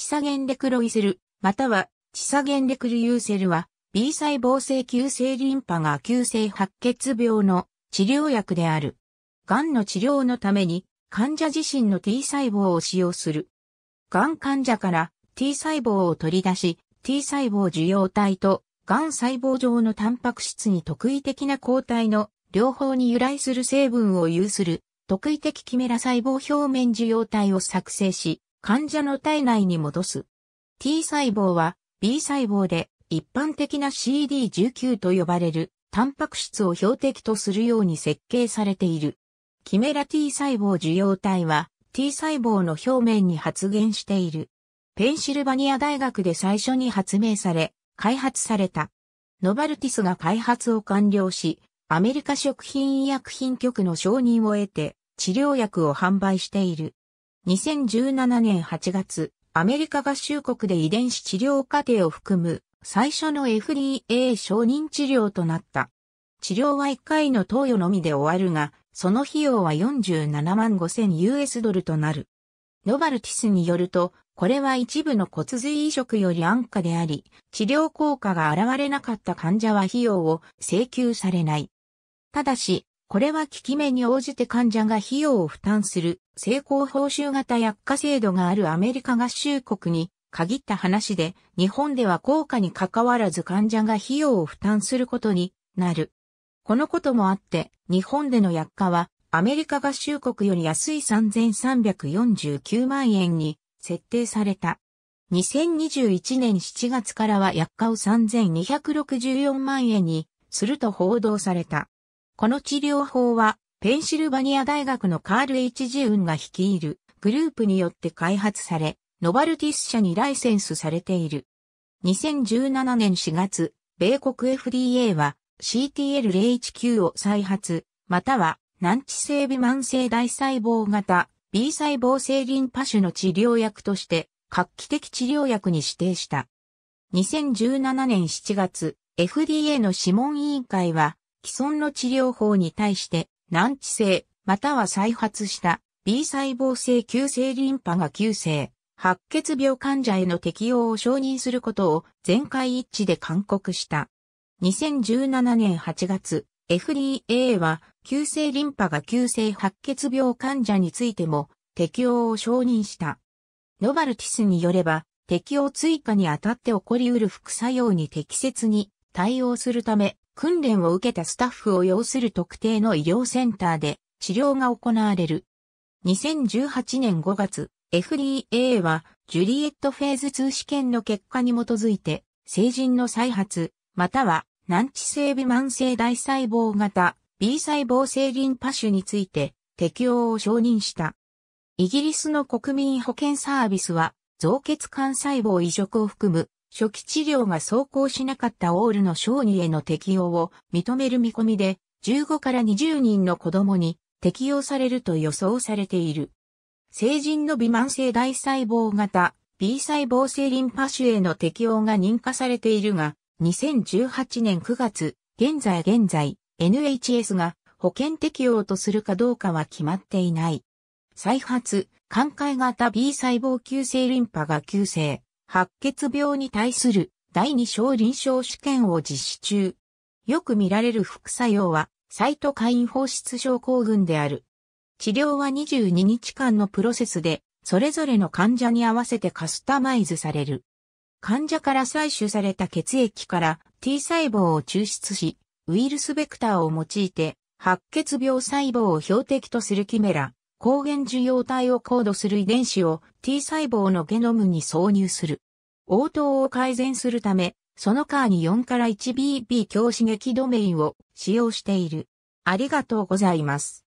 チサゲンレクロイセル、またはチサゲンレクルユーセルは B 細胞性急性リンパが急性白血病の治療薬である。癌の治療のために患者自身の T 細胞を使用する。癌患者から T 細胞を取り出し、T 細胞受容体と癌細胞上のタンパク質に特異的な抗体の両方に由来する成分を有する特異的キメラ細胞表面受容体を作成し、患者の体内に戻す。T 細胞は B 細胞で一般的な CD19 と呼ばれるタンパク質を標的とするように設計されている。キメラ T 細胞受容体は T 細胞の表面に発現している。ペンシルバニア大学で最初に発明され、開発された。ノバルティスが開発を完了し、アメリカ食品医薬品局の承認を得て治療薬を販売している。2017年8月、アメリカ合衆国で遺伝子治療過程を含む最初の FDA 承認治療となった。治療は1回の投与のみで終わるが、その費用は47万 5000US ドルとなる。ノバルティスによると、これは一部の骨髄移植より安価であり、治療効果が現れなかった患者は費用を請求されない。ただし、これは効き目に応じて患者が費用を負担する、成功報酬型薬価制度があるアメリカ合衆国に限った話で、日本では効果に関わらず患者が費用を負担することになる。このこともあって、日本での薬価は、アメリカ合衆国より安い3349万円に設定された。2021年7月からは薬価を3264万円にすると報道された。この治療法は、ペンシルバニア大学のカール・ H・ ジウンが率いるグループによって開発され、ノバルティス社にライセンスされている。2017年4月、米国 FDA は CTL019 を再発、または難治性微慢性大細胞型 B 細胞性リンパ種の治療薬として画期的治療薬に指定した。2017年7月、FDA の諮問委員会は既存の治療法に対して、難治性、または再発した B 細胞性急性リンパが急性、白血病患者への適用を承認することを全会一致で勧告した。2017年8月、FDA は急性リンパが急性白血病患者についても適用を承認した。ノバルティスによれば、適用追加にあたって起こりうる副作用に適切に対応するため、訓練を受けたスタッフを要する特定の医療センターで治療が行われる。2018年5月、FDA はジュリエットフェーズ2試験の結果に基づいて、成人の再発、または難治性微慢性大細胞型 B 細胞性リンパ腫について適用を承認した。イギリスの国民保健サービスは、造血幹細胞移植を含む初期治療が走行しなかったオールの小児への適用を認める見込みで、15から20人の子供に適用されると予想されている。成人の微慢性大細胞型 B 細胞性リンパ腫への適用が認可されているが、2018年9月、現在現在、NHS が保険適用とするかどうかは決まっていない。再発、寛解型 B 細胞急性リンパが急性。白血病に対する第2小臨床試験を実施中。よく見られる副作用は、サイトカイン放出症候群である。治療は22日間のプロセスで、それぞれの患者に合わせてカスタマイズされる。患者から採取された血液から T 細胞を抽出し、ウイルスベクターを用いて、白血病細胞を標的とするキメラ、抗原受容体をコードする遺伝子を T 細胞のゲノムに挿入する。応答を改善するため、そのカーに4から 1BB 強刺激ドメインを使用している。ありがとうございます。